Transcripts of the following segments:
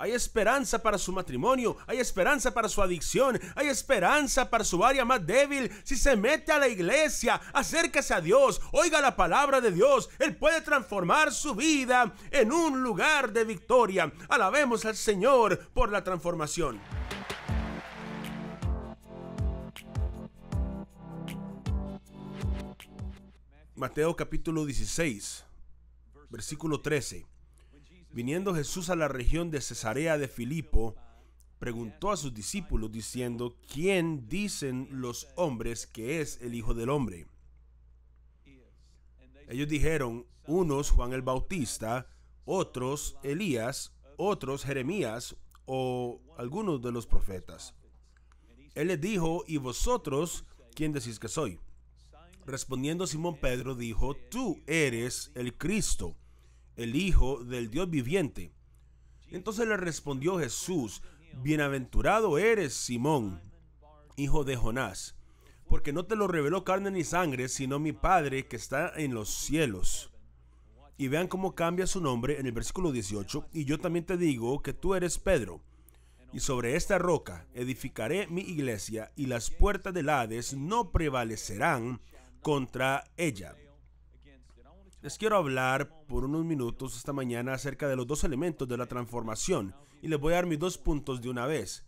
Hay esperanza para su matrimonio, hay esperanza para su adicción, hay esperanza para su área más débil. Si se mete a la iglesia, acérquese a Dios, oiga la palabra de Dios, Él puede transformar su vida en un lugar de victoria. Alabemos al Señor por la transformación. Mateo capítulo 16, versículo 13. Viniendo Jesús a la región de Cesarea de Filipo, preguntó a sus discípulos diciendo, ¿quién dicen los hombres que es el Hijo del Hombre? Ellos dijeron, unos Juan el Bautista, otros Elías, otros Jeremías o algunos de los profetas. Él les dijo, ¿y vosotros quién decís que soy? Respondiendo Simón Pedro dijo, tú eres el Cristo, el Hijo del Dios viviente. Entonces le respondió Jesús, Bienaventurado eres, Simón, hijo de Jonás, porque no te lo reveló carne ni sangre, sino mi Padre que está en los cielos. Y vean cómo cambia su nombre en el versículo 18, y yo también te digo que tú eres Pedro, y sobre esta roca edificaré mi iglesia, y las puertas del Hades no prevalecerán contra ella. Les quiero hablar por unos minutos esta mañana acerca de los dos elementos de la transformación y les voy a dar mis dos puntos de una vez.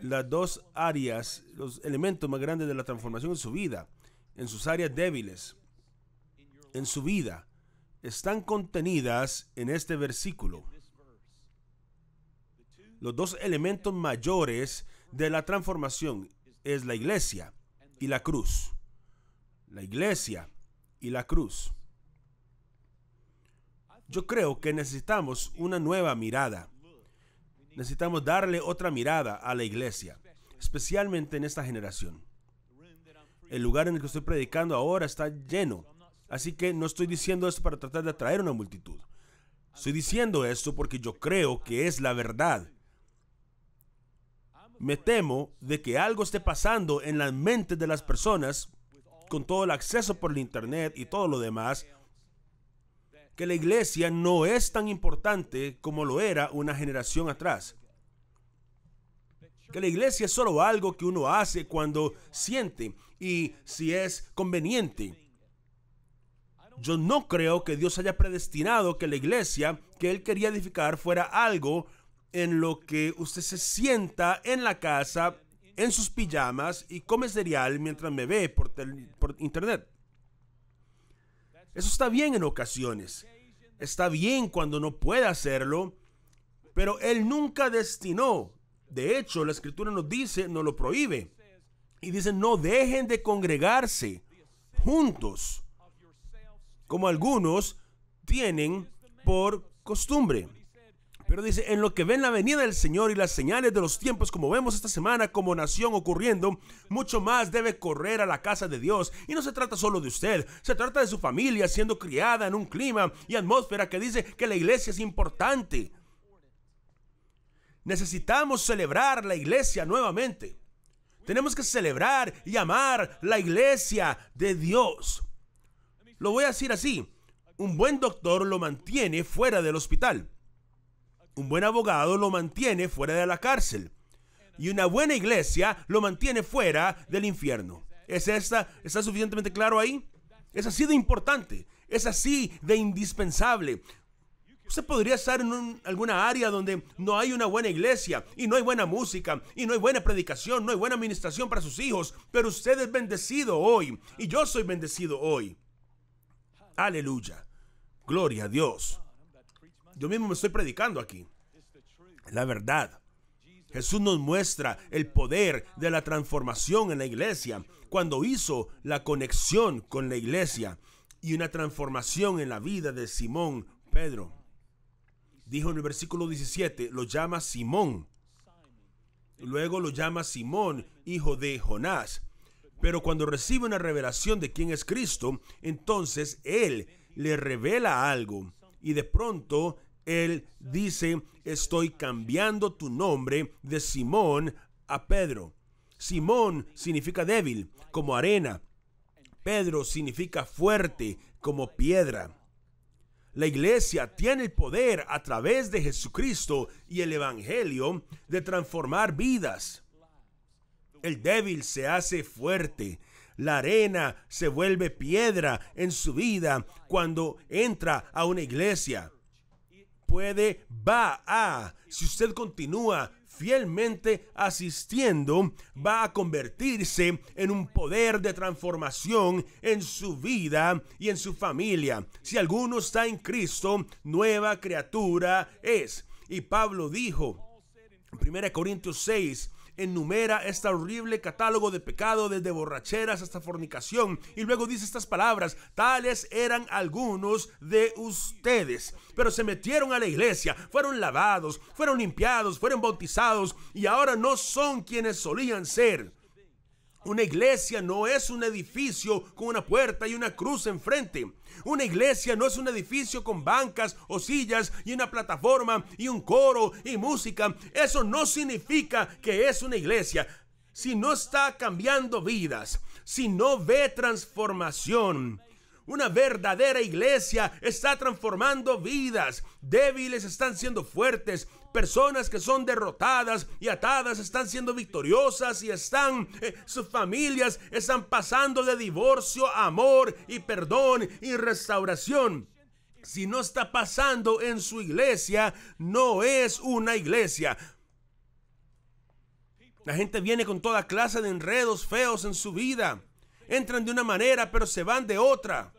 Las dos áreas, los elementos más grandes de la transformación en su vida, en sus áreas débiles, en su vida, están contenidas en este versículo. Los dos elementos mayores de la transformación es la iglesia y la cruz la iglesia y la cruz. Yo creo que necesitamos una nueva mirada. Necesitamos darle otra mirada a la iglesia, especialmente en esta generación. El lugar en el que estoy predicando ahora está lleno, así que no estoy diciendo esto para tratar de atraer una multitud. Estoy diciendo esto porque yo creo que es la verdad. Me temo de que algo esté pasando en las mentes de las personas con todo el acceso por el Internet y todo lo demás, que la iglesia no es tan importante como lo era una generación atrás. Que la iglesia es solo algo que uno hace cuando siente y si es conveniente. Yo no creo que Dios haya predestinado que la iglesia que Él quería edificar fuera algo en lo que usted se sienta en la casa en sus pijamas y come cereal mientras me ve por, por internet. Eso está bien en ocasiones. Está bien cuando no pueda hacerlo, pero él nunca destinó. De hecho, la escritura nos dice, nos lo prohíbe. Y dice, no dejen de congregarse juntos, como algunos tienen por costumbre. Pero dice, en lo que ven la venida del Señor y las señales de los tiempos como vemos esta semana como nación ocurriendo, mucho más debe correr a la casa de Dios. Y no se trata solo de usted, se trata de su familia siendo criada en un clima y atmósfera que dice que la iglesia es importante. Necesitamos celebrar la iglesia nuevamente. Tenemos que celebrar y amar la iglesia de Dios. Lo voy a decir así. Un buen doctor lo mantiene fuera del hospital un buen abogado lo mantiene fuera de la cárcel. Y una buena iglesia lo mantiene fuera del infierno. ¿Es esta, ¿Está suficientemente claro ahí? Es así de importante. Es así de indispensable. Usted podría estar en alguna área donde no hay una buena iglesia y no hay buena música y no hay buena predicación, no hay buena administración para sus hijos, pero usted es bendecido hoy y yo soy bendecido hoy. Aleluya. Gloria a Dios. Yo mismo me estoy predicando aquí la verdad. Jesús nos muestra el poder de la transformación en la iglesia cuando hizo la conexión con la iglesia y una transformación en la vida de Simón Pedro. Dijo en el versículo 17, lo llama Simón. Luego lo llama Simón, hijo de Jonás. Pero cuando recibe una revelación de quién es Cristo, entonces Él le revela algo y de pronto él dice, estoy cambiando tu nombre de Simón a Pedro. Simón significa débil, como arena. Pedro significa fuerte, como piedra. La iglesia tiene el poder a través de Jesucristo y el Evangelio de transformar vidas. El débil se hace fuerte. La arena se vuelve piedra en su vida cuando entra a una iglesia puede, va a. Si usted continúa fielmente asistiendo, va a convertirse en un poder de transformación en su vida y en su familia. Si alguno está en Cristo, nueva criatura es. Y Pablo dijo, en 1 Corintios 6, enumera este horrible catálogo de pecado desde borracheras hasta fornicación y luego dice estas palabras, tales eran algunos de ustedes, pero se metieron a la iglesia, fueron lavados, fueron limpiados, fueron bautizados y ahora no son quienes solían ser. Una iglesia no es un edificio con una puerta y una cruz enfrente. Una iglesia no es un edificio con bancas o sillas y una plataforma y un coro y música. Eso no significa que es una iglesia. Si no está cambiando vidas, si no ve transformación, una verdadera iglesia está transformando vidas. Débiles están siendo fuertes. Personas que son derrotadas y atadas están siendo victoriosas y están, eh, sus familias están pasando de divorcio, amor y perdón y restauración. Si no está pasando en su iglesia, no es una iglesia. La gente viene con toda clase de enredos feos en su vida. Entran de una manera, pero se van de otra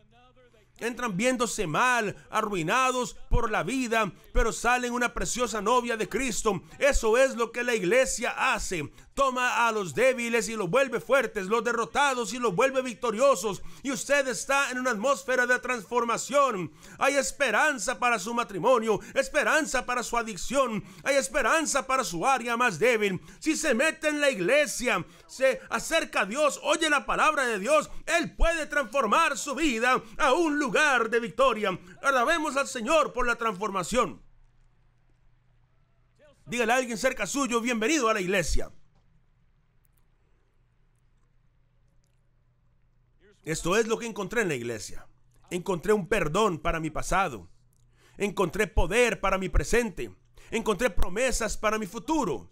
entran viéndose mal, arruinados por la vida, pero salen una preciosa novia de Cristo. Eso es lo que la iglesia hace. Toma a los débiles y los vuelve fuertes, los derrotados y los vuelve victoriosos. Y usted está en una atmósfera de transformación. Hay esperanza para su matrimonio, esperanza para su adicción, hay esperanza para su área más débil. Si se mete en la iglesia, se acerca a Dios, oye la palabra de Dios, Él puede transformar su vida a un lugar de victoria. Alabemos al Señor por la transformación. Dígale a alguien cerca suyo, bienvenido a la iglesia. Esto es lo que encontré en la iglesia. Encontré un perdón para mi pasado. Encontré poder para mi presente. Encontré promesas para mi futuro.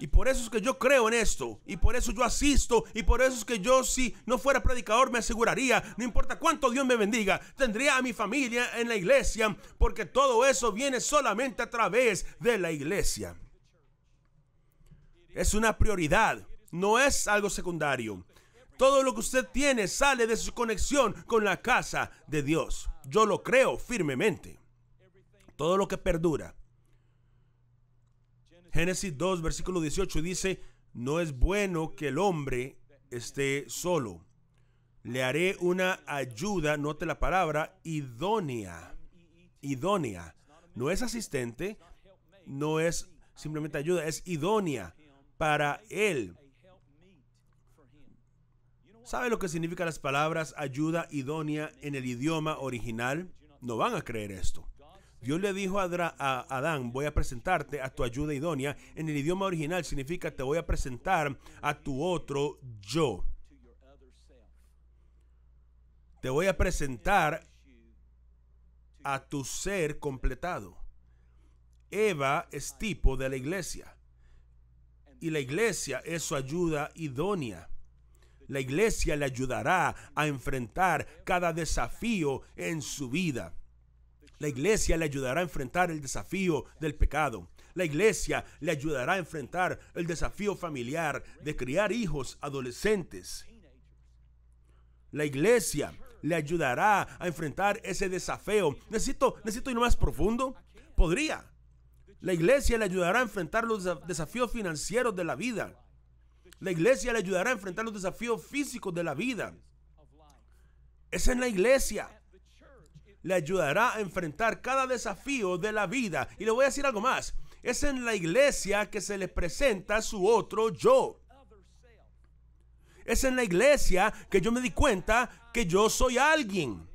Y por eso es que yo creo en esto. Y por eso yo asisto. Y por eso es que yo, si no fuera predicador, me aseguraría, no importa cuánto Dios me bendiga, tendría a mi familia en la iglesia. Porque todo eso viene solamente a través de la iglesia. Es una prioridad. No es algo secundario. Todo lo que usted tiene sale de su conexión con la casa de Dios. Yo lo creo firmemente. Todo lo que perdura. Génesis 2, versículo 18 dice, no es bueno que el hombre esté solo. Le haré una ayuda, note la palabra, idónea. Idónea. No es asistente, no es simplemente ayuda, es idónea para él. ¿Sabe lo que significan las palabras ayuda idónea en el idioma original? No van a creer esto. Dios le dijo a, a Adán, voy a presentarte a tu ayuda idónea. En el idioma original significa te voy a presentar a tu otro yo. Te voy a presentar a tu ser completado. Eva es tipo de la iglesia. Y la iglesia es su ayuda idónea. La iglesia le ayudará a enfrentar cada desafío en su vida. La iglesia le ayudará a enfrentar el desafío del pecado. La iglesia le ayudará a enfrentar el desafío familiar de criar hijos adolescentes. La iglesia le ayudará a enfrentar ese desafío. Necesito, necesito ir más profundo. Podría. La iglesia le ayudará a enfrentar los desafíos financieros de la vida. La iglesia le ayudará a enfrentar los desafíos físicos de la vida. Es en la iglesia. Le ayudará a enfrentar cada desafío de la vida. Y le voy a decir algo más. Es en la iglesia que se le presenta su otro yo. Es en la iglesia que yo me di cuenta que yo soy alguien.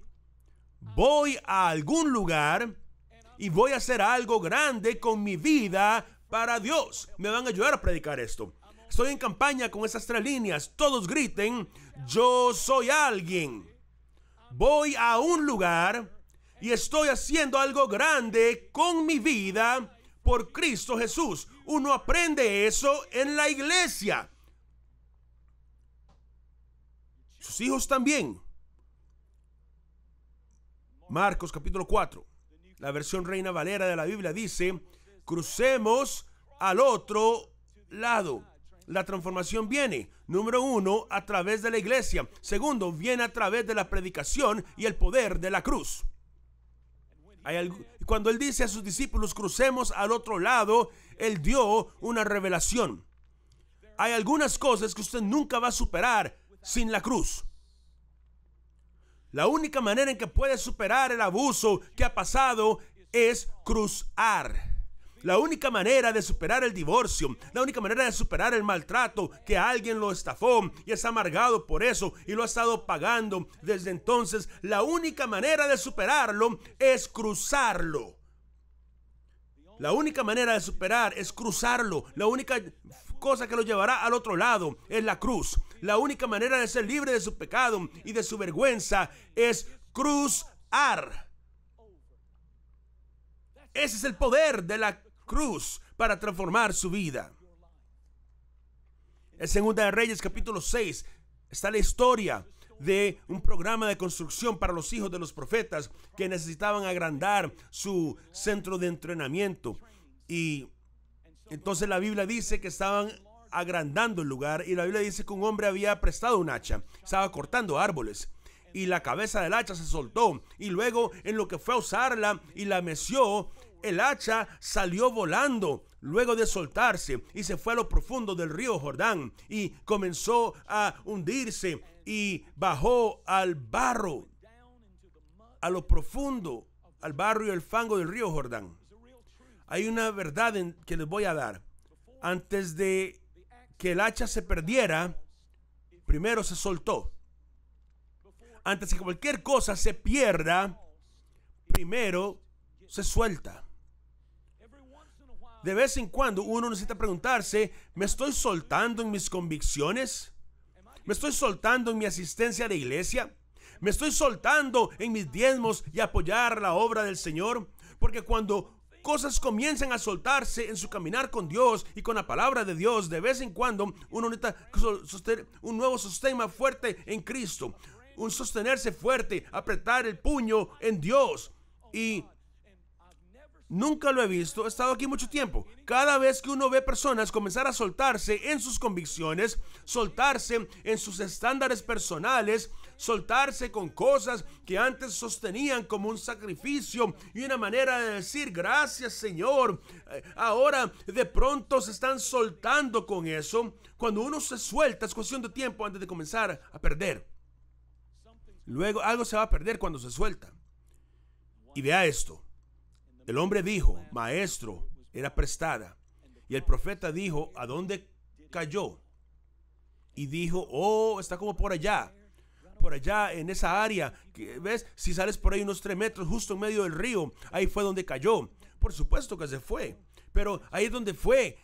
Voy a algún lugar y voy a hacer algo grande con mi vida para Dios. Me van a ayudar a predicar esto. Estoy en campaña con esas tres líneas. Todos griten, yo soy alguien. Voy a un lugar y estoy haciendo algo grande con mi vida por Cristo Jesús. Uno aprende eso en la iglesia. Sus hijos también. Marcos capítulo 4. La versión Reina Valera de la Biblia dice, crucemos al otro lado la transformación viene, número uno, a través de la iglesia, segundo, viene a través de la predicación y el poder de la cruz. cuando él dice a sus discípulos, crucemos al otro lado, él dio una revelación. Hay algunas cosas que usted nunca va a superar sin la cruz. La única manera en que puede superar el abuso que ha pasado es cruzar. La única manera de superar el divorcio, la única manera de superar el maltrato que alguien lo estafó y es amargado por eso y lo ha estado pagando desde entonces, la única manera de superarlo es cruzarlo. La única manera de superar es cruzarlo. La única cosa que lo llevará al otro lado es la cruz. La única manera de ser libre de su pecado y de su vergüenza es cruzar. Ese es el poder de la cruz para transformar su vida. En Segunda de Reyes capítulo 6 está la historia de un programa de construcción para los hijos de los profetas que necesitaban agrandar su centro de entrenamiento. Y entonces la Biblia dice que estaban agrandando el lugar y la Biblia dice que un hombre había prestado un hacha, estaba cortando árboles y la cabeza del hacha se soltó y luego en lo que fue a usarla y la meció, el hacha salió volando luego de soltarse y se fue a lo profundo del río Jordán y comenzó a hundirse y bajó al barro, a lo profundo, al barro y el fango del río Jordán. Hay una verdad que les voy a dar. Antes de que el hacha se perdiera, primero se soltó. Antes de que cualquier cosa se pierda, primero se suelta. De vez en cuando uno necesita preguntarse, ¿me estoy soltando en mis convicciones? ¿Me estoy soltando en mi asistencia de iglesia? ¿Me estoy soltando en mis diezmos y apoyar la obra del Señor? Porque cuando cosas comienzan a soltarse en su caminar con Dios y con la palabra de Dios, de vez en cuando uno necesita un nuevo sostén fuerte en Cristo, un sostenerse fuerte, apretar el puño en Dios y Nunca lo he visto, he estado aquí mucho tiempo. Cada vez que uno ve personas comenzar a soltarse en sus convicciones, soltarse en sus estándares personales, soltarse con cosas que antes sostenían como un sacrificio y una manera de decir gracias Señor, eh, ahora de pronto se están soltando con eso. Cuando uno se suelta es cuestión de tiempo antes de comenzar a perder. Luego algo se va a perder cuando se suelta. Y vea esto. El hombre dijo, maestro, era prestada. Y el profeta dijo, ¿a dónde cayó? Y dijo, oh, está como por allá. Por allá, en esa área. Que, ¿Ves? Si sales por ahí unos tres metros, justo en medio del río, ahí fue donde cayó. Por supuesto que se fue. Pero ahí es donde fue.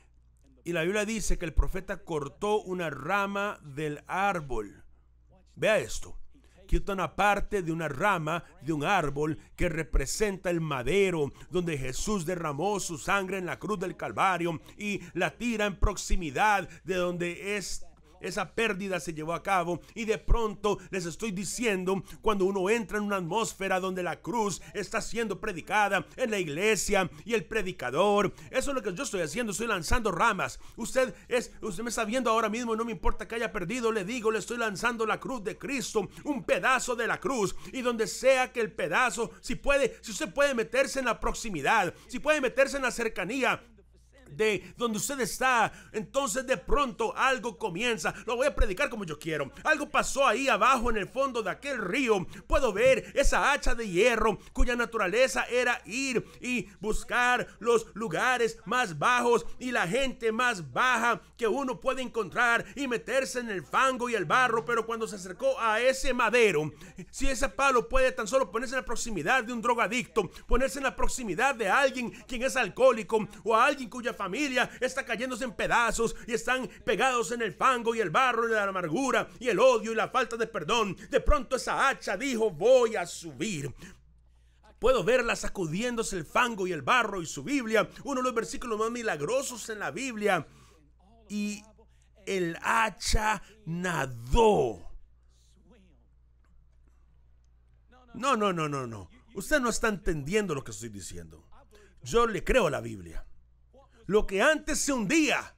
Y la Biblia dice que el profeta cortó una rama del árbol. Vea esto. Quita parte de una rama de un árbol que representa el madero donde Jesús derramó su sangre en la cruz del Calvario y la tira en proximidad de donde es esa pérdida se llevó a cabo y de pronto les estoy diciendo, cuando uno entra en una atmósfera donde la cruz está siendo predicada en la iglesia y el predicador, eso es lo que yo estoy haciendo, estoy lanzando ramas. Usted es usted me está viendo ahora mismo, no me importa que haya perdido, le digo, le estoy lanzando la cruz de Cristo, un pedazo de la cruz y donde sea que el pedazo, si puede, si usted puede meterse en la proximidad, si puede meterse en la cercanía, de donde usted está. Entonces de pronto algo comienza. Lo voy a predicar como yo quiero. Algo pasó ahí abajo en el fondo de aquel río. Puedo ver esa hacha de hierro cuya naturaleza era ir y buscar los lugares más bajos y la gente más baja que uno puede encontrar y meterse en el fango y el barro. Pero cuando se acercó a ese madero, si ese palo puede tan solo ponerse en la proximidad de un drogadicto, ponerse en la proximidad de alguien quien es alcohólico o a alguien cuya familia familia está cayéndose en pedazos y están pegados en el fango y el barro y la amargura y el odio y la falta de perdón. De pronto esa hacha dijo, voy a subir. Puedo verla sacudiéndose el fango y el barro y su Biblia, uno de los versículos más milagrosos en la Biblia. Y el hacha nadó. No, no, no, no, no. Usted no está entendiendo lo que estoy diciendo. Yo le creo a la Biblia lo que antes se hundía,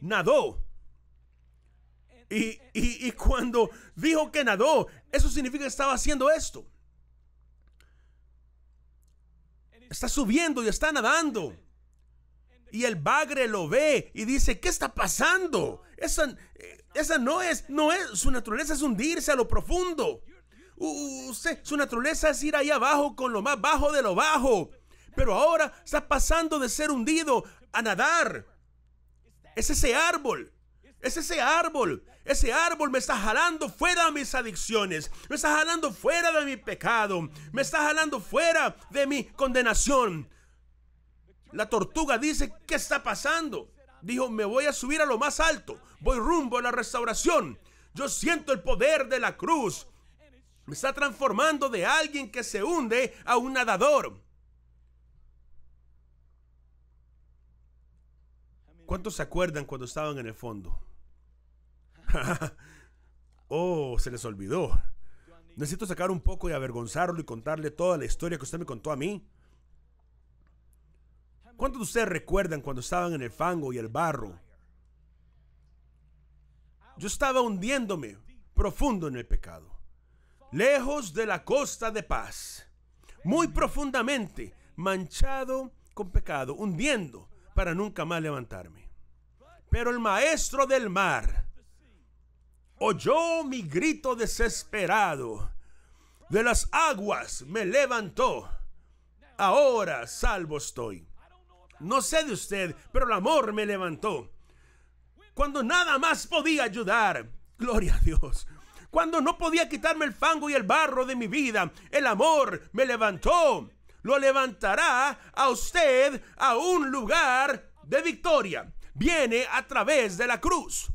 nadó. Y, cuando dijo que nadó, eso significa que estaba haciendo esto. Está subiendo y está nadando. Y el bagre lo ve y dice, ¿qué está pasando? Esa, esa no, es, no es, su naturaleza es hundirse a lo profundo. su naturaleza es ir ahí abajo con lo más bajo de lo bajo. Pero ahora está pasando de ser hundido a nadar. Es ese árbol. Es ese árbol. Ese árbol me está jalando fuera de mis adicciones. Me está jalando fuera de mi pecado. Me está jalando fuera de mi condenación. La tortuga dice, ¿qué está pasando? Dijo, me voy a subir a lo más alto. Voy rumbo a la restauración. Yo siento el poder de la cruz. Me está transformando de alguien que se hunde a un nadador. ¿Cuántos se acuerdan cuando estaban en el fondo? oh, se les olvidó. Necesito sacar un poco y avergonzarlo y contarle toda la historia que usted me contó a mí. ¿Cuántos de ustedes recuerdan cuando estaban en el fango y el barro? Yo estaba hundiéndome profundo en el pecado, lejos de la costa de paz, muy profundamente manchado con pecado, hundiendo para nunca más levantarme. Pero el maestro del mar oyó mi grito desesperado. De las aguas me levantó. Ahora salvo estoy. No sé de usted, pero el amor me levantó. Cuando nada más podía ayudar. Gloria a Dios. Cuando no podía quitarme el fango y el barro de mi vida, el amor me levantó. Lo levantará a usted a un lugar de victoria viene a través de la cruz.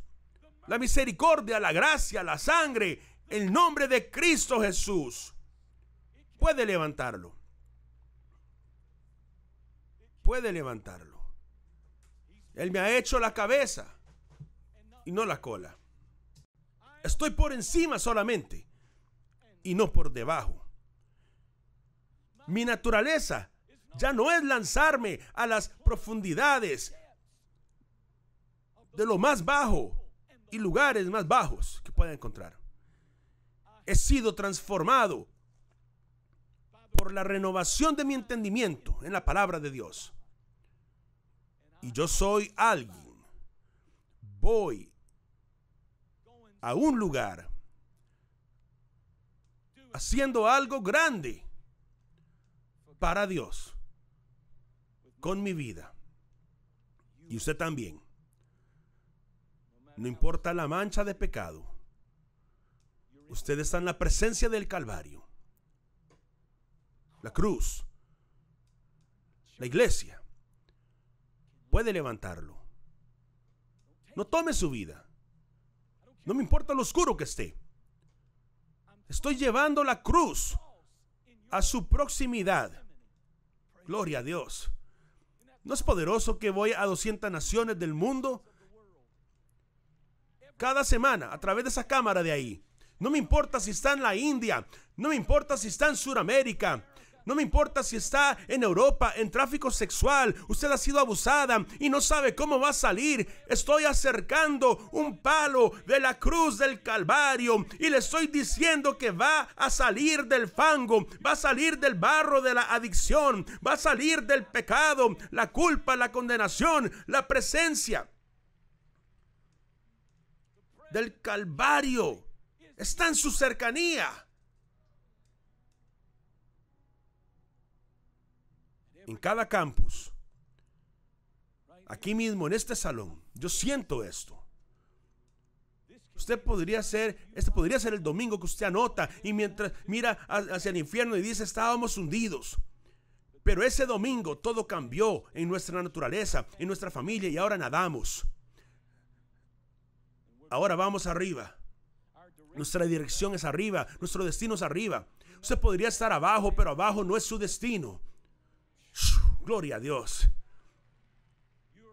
La misericordia, la gracia, la sangre, el nombre de Cristo Jesús puede levantarlo. Puede levantarlo. Él me ha hecho la cabeza y no la cola. Estoy por encima solamente y no por debajo. Mi naturaleza ya no es lanzarme a las profundidades de lo más bajo y lugares más bajos que pueda encontrar. He sido transformado por la renovación de mi entendimiento en la palabra de Dios. Y yo soy alguien. Voy a un lugar haciendo algo grande para Dios con mi vida. Y usted también. No importa la mancha de pecado. Usted está en la presencia del Calvario. La cruz. La iglesia. Puede levantarlo. No tome su vida. No me importa lo oscuro que esté. Estoy llevando la cruz a su proximidad. Gloria a Dios. ¿No es poderoso que voy a 200 naciones del mundo? cada semana a través de esa cámara de ahí. No me importa si está en la India, no me importa si está en Sudamérica, no me importa si está en Europa, en tráfico sexual, usted ha sido abusada y no sabe cómo va a salir. Estoy acercando un palo de la cruz del Calvario y le estoy diciendo que va a salir del fango, va a salir del barro de la adicción, va a salir del pecado, la culpa, la condenación, la presencia del Calvario. Está en su cercanía. En cada campus, aquí mismo, en este salón, yo siento esto. Usted podría ser, este podría ser el domingo que usted anota y mientras mira hacia el infierno y dice estábamos hundidos. Pero ese domingo todo cambió en nuestra naturaleza, en nuestra familia y ahora nadamos. Ahora vamos arriba. Nuestra dirección es arriba, nuestro destino es arriba. Usted podría estar abajo, pero abajo no es su destino. Gloria a Dios.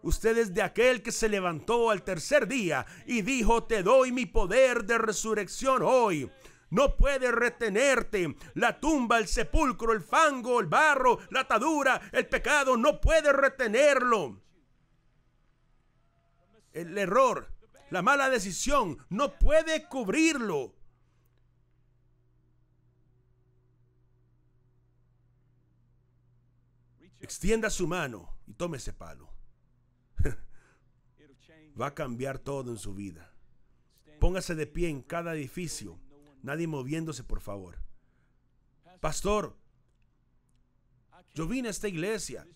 Usted es de aquel que se levantó al tercer día y dijo, te doy mi poder de resurrección hoy. No puede retenerte. La tumba, el sepulcro, el fango, el barro, la atadura, el pecado, no puede retenerlo. El error la mala decisión no puede cubrirlo. Extienda su mano y tome ese palo. Va a cambiar todo en su vida. Póngase de pie en cada edificio. Nadie moviéndose, por favor. Pastor, yo vine a esta iglesia,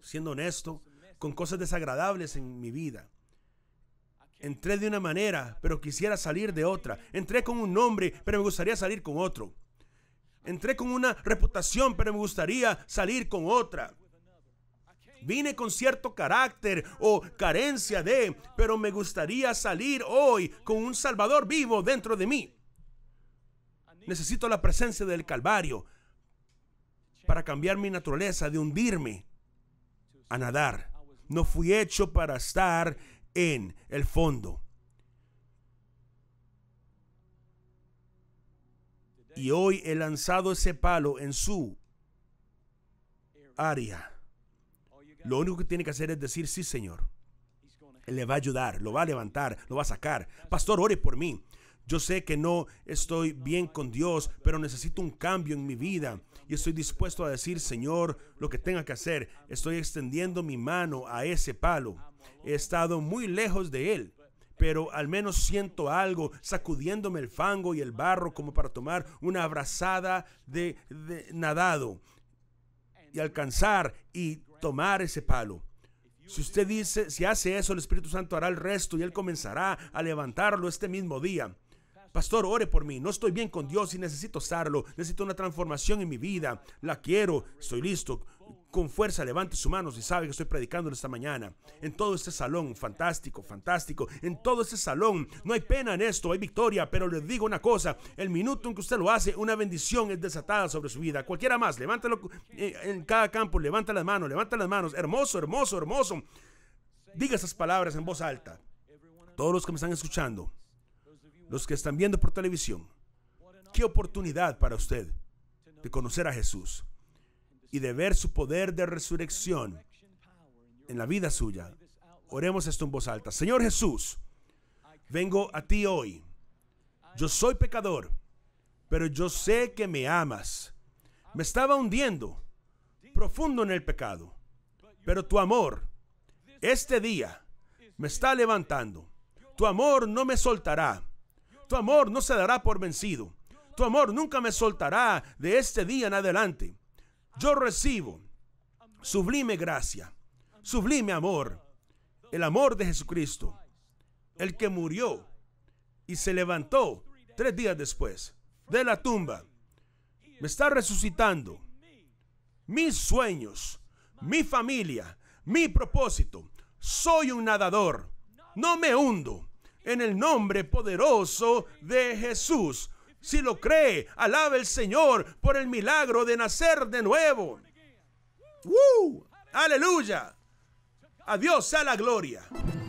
siendo honesto, con cosas desagradables en mi vida. Entré de una manera, pero quisiera salir de otra. Entré con un nombre, pero me gustaría salir con otro. Entré con una reputación, pero me gustaría salir con otra. Vine con cierto carácter o carencia de, pero me gustaría salir hoy con un Salvador vivo dentro de mí. Necesito la presencia del Calvario para cambiar mi naturaleza, de hundirme a nadar. No fui hecho para estar en el fondo. Y hoy he lanzado ese palo en su área. Lo único que tiene que hacer es decir, sí, Señor. Él le va a ayudar, lo va a levantar, lo va a sacar. Pastor, ore por mí. Yo sé que no estoy bien con Dios, pero necesito un cambio en mi vida. Y estoy dispuesto a decir, Señor, lo que tenga que hacer. Estoy extendiendo mi mano a ese palo. He estado muy lejos de Él, pero al menos siento algo sacudiéndome el fango y el barro como para tomar una abrazada de, nadado y alcanzar y tomar ese palo. Si usted dice, si hace eso, el Espíritu Santo hará el resto y Él comenzará a levantarlo este mismo día. Pastor, ore por mí. No estoy bien con Dios y necesito estarlo. Necesito una transformación en mi vida. La quiero. Estoy listo con fuerza levante sus manos y sabe que estoy predicando esta mañana. En todo este salón, fantástico, fantástico. En todo este salón, no hay pena en esto, hay victoria. Pero les digo una cosa: el minuto en que usted lo hace, una bendición es desatada sobre su vida. Cualquiera más, levántalo eh, en cada campo, levanta las manos, levanta las manos. Hermoso, hermoso, hermoso. Diga esas palabras en voz alta. Todos los que me están escuchando, los que están viendo por televisión, qué oportunidad para usted de conocer a Jesús y de ver su poder de resurrección en la vida suya. Oremos esto en voz alta. Señor Jesús, vengo a ti hoy. Yo soy pecador, pero yo sé que me amas. Me estaba hundiendo profundo en el pecado, pero tu amor este día me está levantando. Tu amor no me soltará. Tu amor no se dará por vencido. Tu amor nunca me soltará de este día en adelante. Yo recibo sublime gracia, sublime amor, el amor de Jesucristo, el que murió y se levantó tres días después de la tumba. Me está resucitando mis sueños, mi familia, mi propósito. Soy un nadador, no me hundo. En el nombre poderoso de Jesús, si lo cree, alaba el Señor por el milagro de nacer de nuevo. ¡Woo! ¡Aleluya! A sea la gloria.